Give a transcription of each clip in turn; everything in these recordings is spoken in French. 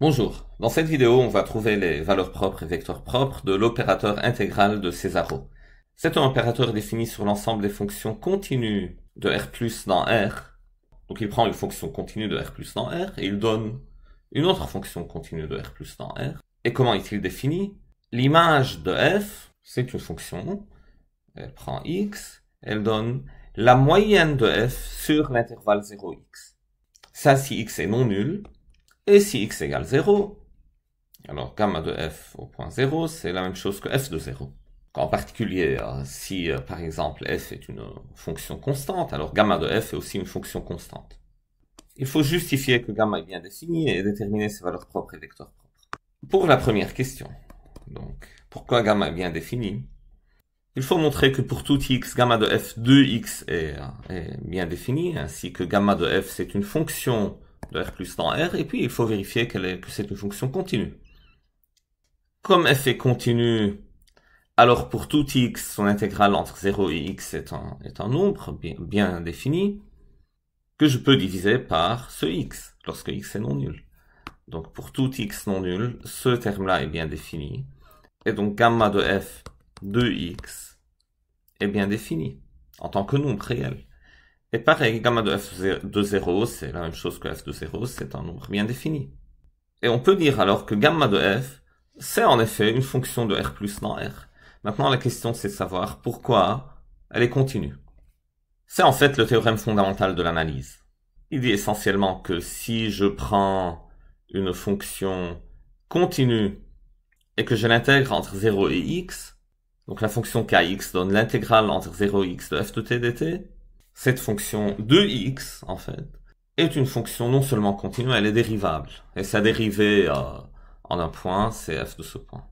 Bonjour, dans cette vidéo on va trouver les valeurs propres et vecteurs propres de l'opérateur intégral de Césaro. C'est un opérateur défini sur l'ensemble des fonctions continues de R plus dans R. Donc il prend une fonction continue de R plus dans R et il donne une autre fonction continue de R plus dans R. Et comment est-il défini L'image de F, c'est une fonction, elle prend X, elle donne la moyenne de F sur l'intervalle 0x. Ça si X est non nul, et si x égale 0, alors gamma de f au point 0, c'est la même chose que f de 0. En particulier, euh, si euh, par exemple f est une fonction constante, alors gamma de f est aussi une fonction constante. Il faut justifier que gamma est bien défini et déterminer ses valeurs propres et vecteurs propres. Pour la première question, donc pourquoi gamma est bien défini Il faut montrer que pour tout x, gamma de f de x est, est bien défini, ainsi que gamma de f c'est une fonction de R plus dans R, et puis il faut vérifier que c'est une fonction continue. Comme f est continue, alors pour tout x, son intégrale entre 0 et x est un, nombre bien, bien, défini, que je peux diviser par ce x, lorsque x est non nul. Donc pour tout x non nul, ce terme-là est bien défini, et donc gamma de f de x est bien défini, en tant que nombre réel. Et pareil, gamma de f de 0, c'est la même chose que f de 0, c'est un nombre bien défini. Et on peut dire alors que gamma de f, c'est en effet une fonction de r plus dans r. Maintenant, la question c'est de savoir pourquoi elle est continue. C'est en fait le théorème fondamental de l'analyse. Il dit essentiellement que si je prends une fonction continue et que je l'intègre entre 0 et x, donc la fonction kx donne l'intégrale entre 0 et x de f de t dt, cette fonction de x en fait, est une fonction non seulement continue, elle est dérivable. Et sa dérivée euh, en un point, c'est f de ce point.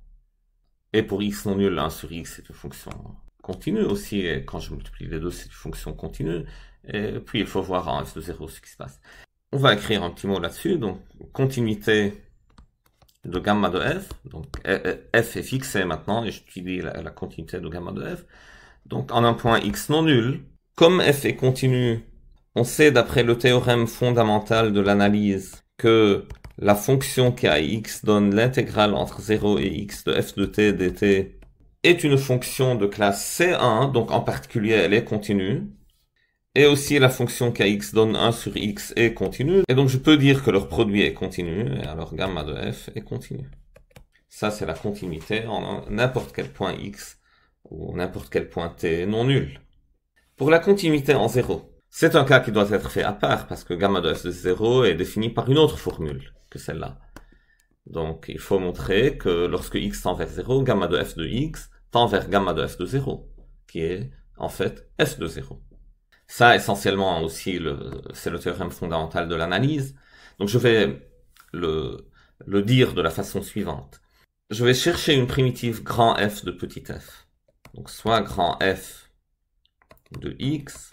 Et pour x non nul, 1 sur x, c'est une fonction continue aussi. Et quand je multiplie les deux, c'est une fonction continue. Et puis, il faut voir en f de 0 ce qui se passe. On va écrire un petit mot là-dessus. Donc, continuité de gamma de f. Donc, e, e, f est fixé maintenant, et j'utilise la continuité de gamma de f. Donc, en un point x non nul, comme f est continu, on sait d'après le théorème fondamental de l'analyse que la fonction qui donne l'intégrale entre 0 et x de f de t dt est une fonction de classe C1, donc en particulier elle est continue. Et aussi la fonction kx donne 1 sur x est continue. Et donc je peux dire que leur produit est continu, et alors gamma de f est continu. Ça c'est la continuité en n'importe quel point x ou n'importe quel point t non nul. Pour la continuité en zéro, c'est un cas qui doit être fait à part parce que gamma de f de 0 est défini par une autre formule que celle-là. Donc il faut montrer que lorsque x tend vers 0, gamma de f de x tend vers gamma de f de 0, qui est en fait f de 0. Ça essentiellement aussi, c'est le théorème fondamental de l'analyse. Donc je vais le, le dire de la façon suivante. Je vais chercher une primitive grand f de petit f. Donc soit grand f de x,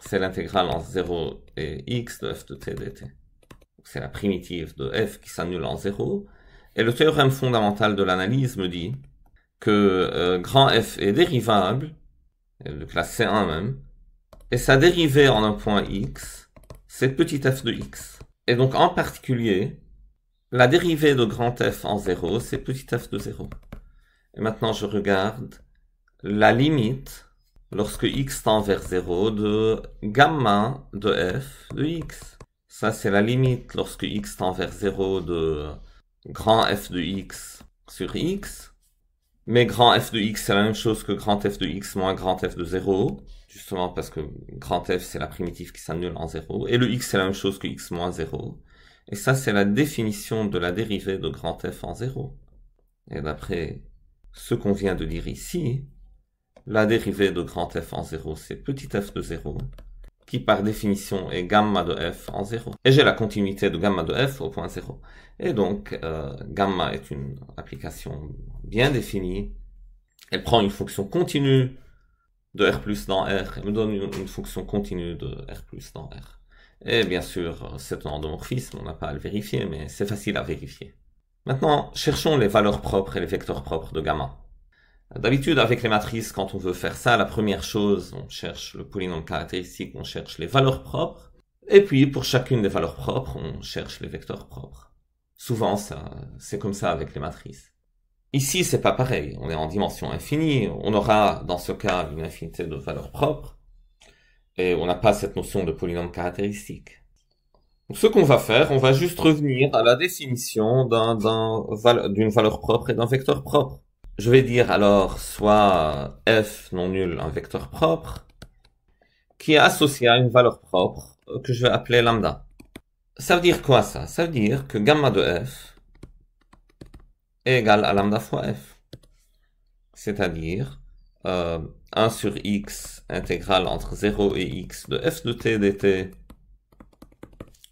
c'est l'intégrale en 0 et x de f de t dt. C'est la primitive de f qui s'annule en 0. Et le théorème fondamental de l'analyse me dit que euh, grand f est dérivable, euh, de classe C1 même, et sa dérivée en un point x, c'est petit f de x. Et donc en particulier, la dérivée de grand f en 0, c'est petit f de 0. Et maintenant je regarde la limite lorsque x tend vers 0 de gamma de f de x. Ça, c'est la limite lorsque x tend vers 0 de grand f de x sur x. Mais grand f de x, c'est la même chose que grand f de x moins grand f de 0. Justement parce que grand f, c'est la primitive qui s'annule en 0. Et le x, c'est la même chose que x moins 0. Et ça, c'est la définition de la dérivée de grand f en 0. Et d'après ce qu'on vient de lire ici, la dérivée de grand f en 0, c'est petit f de 0, qui par définition est gamma de f en 0. Et j'ai la continuité de gamma de f au point 0. Et donc, euh, gamma est une application bien définie. Elle prend une fonction continue de R plus dans R et me donne une, fonction continue de R plus dans R. Et bien sûr, c'est un endomorphisme, on n'a pas à le vérifier, mais c'est facile à vérifier. Maintenant, cherchons les valeurs propres et les vecteurs propres de gamma. D'habitude, avec les matrices, quand on veut faire ça, la première chose, on cherche le polynôme caractéristique, on cherche les valeurs propres. Et puis, pour chacune des valeurs propres, on cherche les vecteurs propres. Souvent, ça, c'est comme ça avec les matrices. Ici, c'est pas pareil. On est en dimension infinie. On aura, dans ce cas, une infinité de valeurs propres. Et on n'a pas cette notion de polynôme caractéristique. Donc, ce qu'on va faire, on va juste revenir à la définition d'une valeur propre et d'un vecteur propre. Je vais dire alors soit f non nul, un vecteur propre, qui est associé à une valeur propre euh, que je vais appeler lambda. Ça veut dire quoi ça Ça veut dire que gamma de f est égal à lambda fois f. C'est-à-dire 1 euh, sur x intégrale entre 0 et x de f de t dt,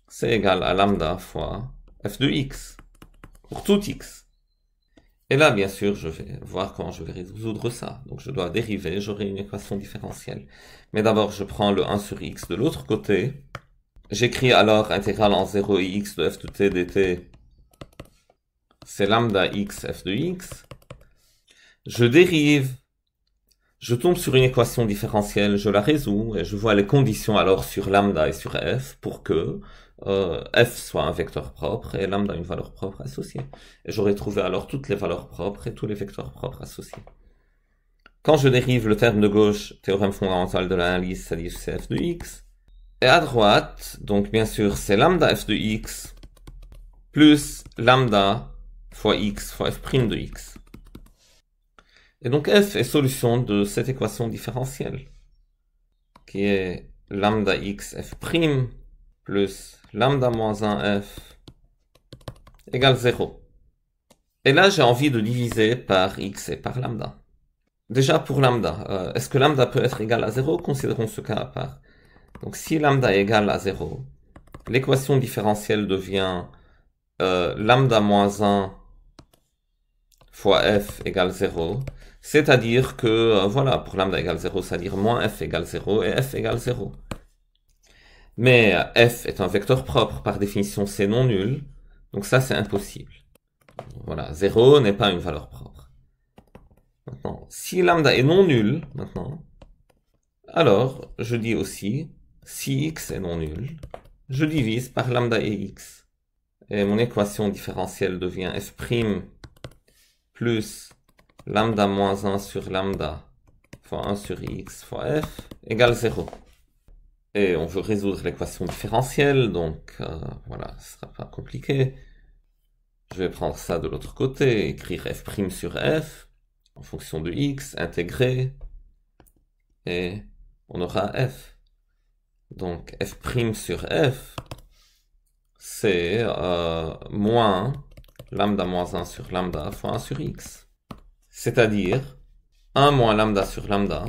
c'est égal à lambda fois f de x, pour tout x. Et eh là, ben, bien sûr, je vais voir comment je vais résoudre ça. Donc je dois dériver, j'aurai une équation différentielle. Mais d'abord, je prends le 1 sur x de l'autre côté. J'écris alors intégrale en 0 x de f de t dt. C'est lambda x f de x. Je dérive. Je tombe sur une équation différentielle, je la résous et je vois les conditions alors sur lambda et sur f pour que euh, f soit un vecteur propre et lambda une valeur propre associée. Et j'aurais trouvé alors toutes les valeurs propres et tous les vecteurs propres associés. Quand je dérive le terme de gauche, théorème fondamental de l'analyse, ça dit c'est f de x. Et à droite, donc bien sûr, c'est lambda f de x plus lambda fois x fois f' prime de x. Et donc f est solution de cette équation différentielle, qui est lambda x f' plus lambda moins 1 f égale 0. Et là, j'ai envie de diviser par x et par lambda. Déjà pour lambda, euh, est-ce que lambda peut être égal à 0 Considérons ce cas à part. Donc si lambda est égal à 0, l'équation différentielle devient euh, lambda moins 1 fois f égale 0. C'est-à-dire que, euh, voilà, pour lambda égale 0, c'est-à-dire moins f égale 0 et f égale 0. Mais euh, f est un vecteur propre, par définition c'est non nul, donc ça c'est impossible. Voilà, 0 n'est pas une valeur propre. Maintenant, si lambda est non nul, maintenant, alors je dis aussi, si x est non nul, je divise par lambda et x. Et mon équation différentielle devient f' plus lambda moins 1 sur lambda fois 1 sur x fois f égale 0. Et on veut résoudre l'équation différentielle, donc euh, voilà, ce sera pas compliqué. Je vais prendre ça de l'autre côté, écrire f' sur f, en fonction de x, intégrer, et on aura f. Donc f' sur f, c'est euh, moins lambda moins 1 sur lambda fois 1 sur x. C'est-à-dire 1 moins lambda sur lambda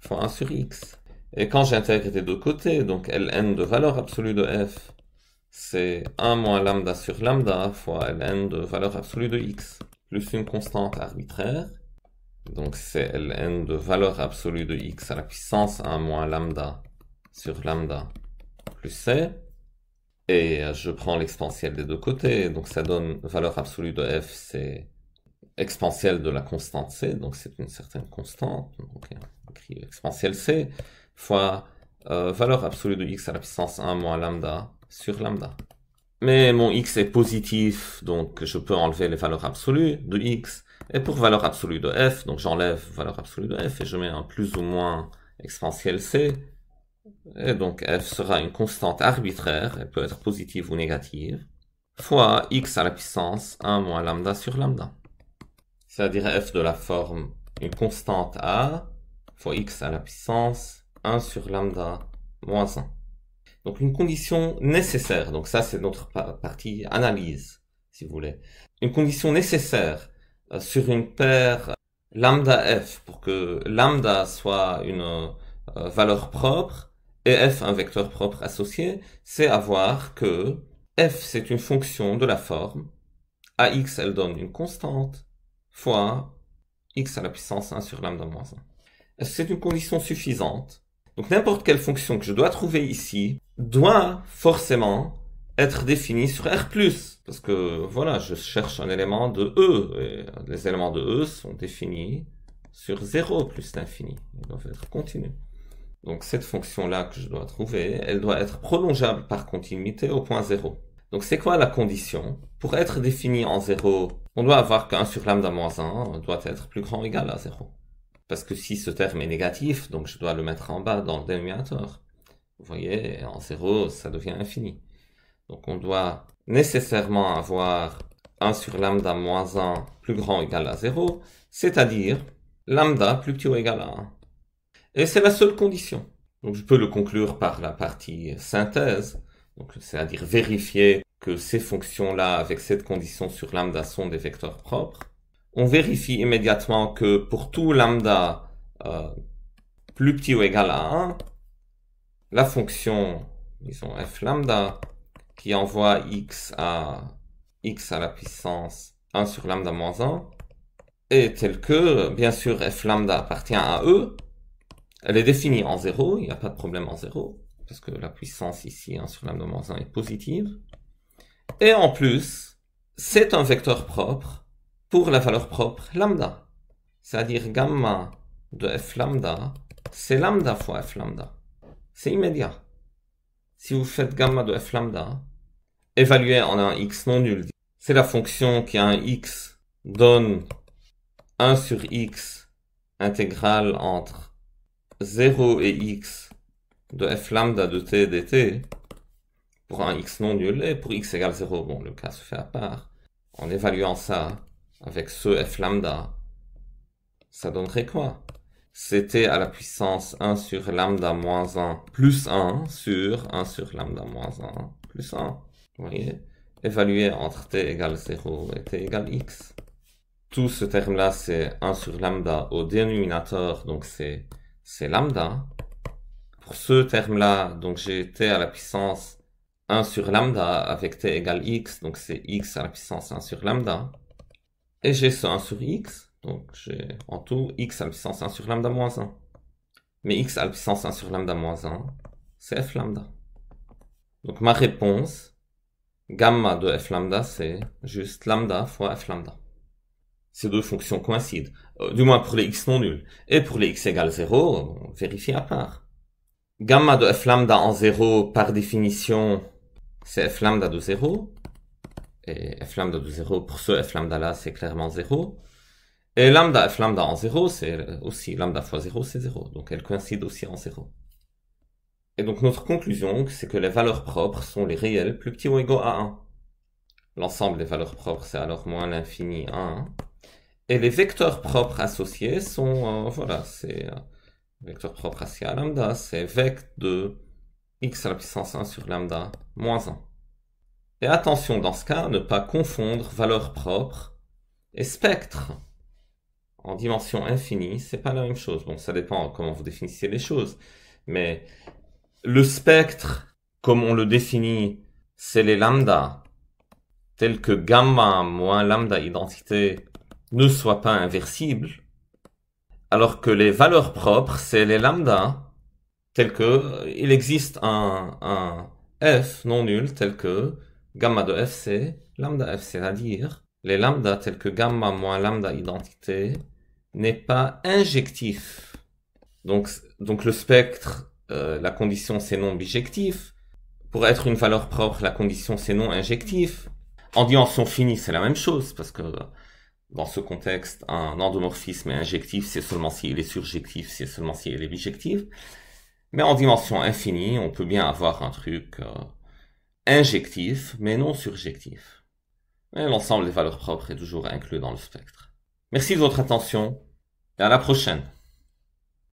fois 1 sur x. Et quand j'intègre des deux côtés, donc ln de valeur absolue de f, c'est 1 moins lambda sur lambda fois ln de valeur absolue de x, plus une constante arbitraire. Donc c'est ln de valeur absolue de x à la puissance 1 moins lambda sur lambda plus c. Et je prends l'exponentielle des deux côtés, donc ça donne valeur absolue de f, c'est exponentielle de la constante c, donc c'est une certaine constante, donc écrit exponentielle c fois euh, valeur absolue de x à la puissance 1 moins lambda sur lambda. Mais mon x est positif, donc je peux enlever les valeurs absolues de x. Et pour valeur absolue de f, donc j'enlève valeur absolue de f et je mets un plus ou moins exponentiel c. Et donc f sera une constante arbitraire, elle peut être positive ou négative, fois x à la puissance 1 moins lambda sur lambda. C'est-à-dire f de la forme une constante a fois x à la puissance 1 sur lambda moins 1. Donc une condition nécessaire, donc ça c'est notre partie analyse, si vous voulez. Une condition nécessaire euh, sur une paire euh, lambda f pour que lambda soit une euh, valeur propre et f un vecteur propre associé, c'est avoir que f c'est une fonction de la forme ax elle donne une constante fois x à la puissance 1 sur lambda moins 1. c'est une condition suffisante donc n'importe quelle fonction que je dois trouver ici doit forcément être définie sur R+, parce que voilà, je cherche un élément de E, et les éléments de E sont définis sur 0 plus l'infini, ils doivent être continus. Donc cette fonction-là que je dois trouver, elle doit être prolongeable par continuité au point 0. Donc c'est quoi la condition Pour être définie en 0, on doit avoir qu'un sur lambda moins 1 doit être plus grand ou égal à 0. Parce que si ce terme est négatif, donc je dois le mettre en bas dans le dénominateur. Vous voyez, en 0, ça devient infini. Donc on doit nécessairement avoir 1 sur lambda moins 1 plus grand ou égal à 0, c'est-à-dire lambda plus petit ou égal à 1. Et c'est la seule condition. Donc je peux le conclure par la partie synthèse, donc c'est-à-dire vérifier que ces fonctions-là avec cette condition sur lambda sont des vecteurs propres on vérifie immédiatement que pour tout lambda euh, plus petit ou égal à 1, la fonction, disons f lambda, qui envoie x à x à la puissance 1 sur lambda moins 1, est telle que, bien sûr, f lambda appartient à E, elle est définie en 0, il n'y a pas de problème en 0, parce que la puissance ici 1 sur lambda moins 1 est positive, et en plus, c'est un vecteur propre pour la valeur propre lambda. C'est-à-dire gamma de f lambda, c'est lambda fois f lambda. C'est immédiat. Si vous faites gamma de f lambda, évalué en un x non nul, c'est la fonction qui a un x donne 1 sur x intégrale entre 0 et x de f lambda de t dt pour un x non nul et pour x égale 0, bon le cas se fait à part, en évaluant ça avec ce f lambda, ça donnerait quoi C'était à la puissance 1 sur lambda moins 1 plus 1 sur 1 sur lambda moins 1 plus 1. Vous voyez Évalué entre t égale 0 et t égale x. Tout ce terme-là, c'est 1 sur lambda au dénominateur, donc c'est lambda. Pour ce terme-là, donc j'ai t à la puissance 1 sur lambda avec t égale x, donc c'est x à la puissance 1 sur lambda et j'ai ce 1 sur x, donc j'ai en tout x à la puissance 1 sur lambda moins 1. Mais x à la puissance 1 sur lambda moins 1, c'est f lambda. Donc ma réponse, gamma de f lambda, c'est juste lambda fois f lambda. Ces deux fonctions coïncident, euh, du moins pour les x non nuls. Et pour les x égale 0, on vérifie à part. Gamma de f lambda en 0, par définition, c'est f lambda de 0 et f lambda de 0, pour ce f lambda là, c'est clairement 0. Et lambda, f lambda en 0, c'est aussi lambda fois 0, c'est 0. Donc elle coïncide aussi en 0. Et donc notre conclusion, c'est que les valeurs propres sont les réels plus petits ou égaux à 1. L'ensemble des valeurs propres, c'est alors moins l'infini 1. Et les vecteurs propres associés sont, euh, voilà, c'est euh, vecteur propre associé à lambda, c'est vec de x à la puissance 1 sur lambda moins 1. Et attention dans ce cas, ne pas confondre valeur propre et spectre. En dimension infinie, c'est pas la même chose. Bon, ça dépend comment vous définissez les choses. Mais le spectre, comme on le définit, c'est les lambda, tels que gamma moins lambda identité ne soit pas inversible. alors que les valeurs propres, c'est les lambda, tels que il existe un, un f non nul tel que gamma de fc, lambda fc, c'est-à-dire les lambda tels que gamma moins lambda identité n'est pas injectif. Donc, donc le spectre, euh, la condition c'est non bijectif. Pour être une valeur propre, la condition c'est non injectif. En dimension finie, c'est la même chose parce que dans ce contexte, un endomorphisme est injectif, c'est seulement il est surjectif, c'est seulement il est bijectif. Mais en dimension infinie, on peut bien avoir un truc euh, injectif, mais non surjectif. L'ensemble des valeurs propres est toujours inclus dans le spectre. Merci de votre attention et à la prochaine.